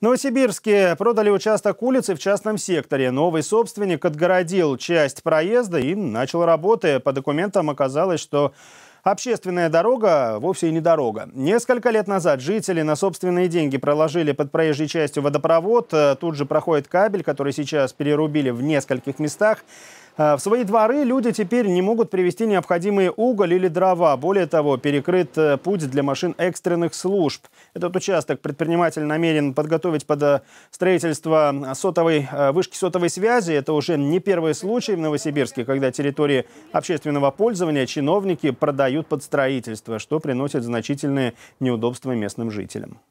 Новосибирске продали участок улицы в частном секторе. Новый собственник отгородил часть проезда и начал работы. По документам оказалось, что Общественная дорога вовсе и не дорога. Несколько лет назад жители на собственные деньги проложили под проезжей частью водопровод. Тут же проходит кабель, который сейчас перерубили в нескольких местах. Э, в свои дворы люди теперь не могут привезти необходимые уголь или дрова. Более того, перекрыт э, путь для машин экстренных служб. Этот участок предприниматель намерен подготовить под э, строительство сотовой, вышки сотовой связи. Это уже не первый случай в Новосибирске, когда территории общественного пользования чиновники продают под строительство, что приносит значительные неудобства местным жителям.